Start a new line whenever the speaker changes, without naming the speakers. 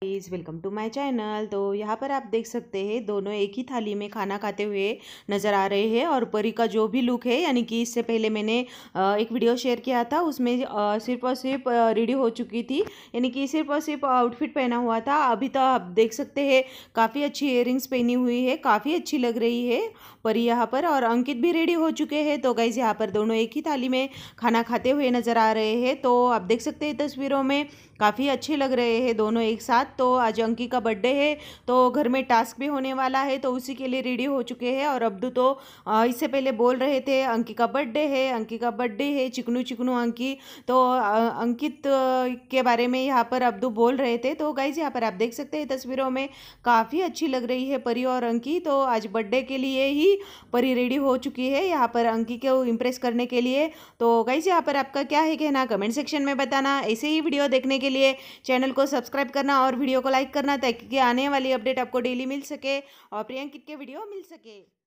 please welcome to my channel तो यहाँ पर आप देख सकते हैं दोनों एक ही थाली में खाना खाते हुए नज़र आ रहे हैं और परी का जो भी लुक है यानी कि इससे पहले मैंने एक वीडियो शेयर किया था उसमें सिर्फ और सिर्फ रेडी हो चुकी थी यानी कि सिर्फ और सिर्फ आउटफिट पहना हुआ था अभी तो आप देख सकते हैं काफ़ी अच्छी इयर पहनी हुई है काफ़ी अच्छी लग रही है परी यहाँ पर और अंकित भी रेडी हो चुके हैं तो गाइज यहाँ पर दोनों एक ही थाली में खाना खाते हुए नज़र आ रहे हैं तो आप देख सकते हैं तस्वीरों में काफ़ी अच्छे लग रहे हैं दोनों एक साथ बाद तो आज अंकी का बर्थडे है तो घर में टास्क भी होने वाला है तो उसी के लिए रेडी हो चुके हैं और अब्दू तो इससे पहले बोल रहे थे अंकी का बर्थडे है अंकी का बर्थडे है चिकनू चिकनू अंकी तो अंकित के बारे में यहाँ पर अब्दू बोल रहे थे तो गाइज यहाँ पर आप देख सकते हैं तस्वीरों में काफ़ी अच्छी लग रही है परी और अंकी तो आज बर्थडे के लिए ही परी रेडी हो चुकी है यहाँ पर अंकी को इम्प्रेस करने के लिए तो गाइज यहाँ पर आपका क्या है कहना कमेंट सेक्शन में बताना ऐसे ही वीडियो देखने के लिए चैनल को सब्सक्राइब करना और वीडियो को लाइक करना ताकि आने वाली अपडेट आपको डेली मिल सके और प्रियंकित के वीडियो मिल सके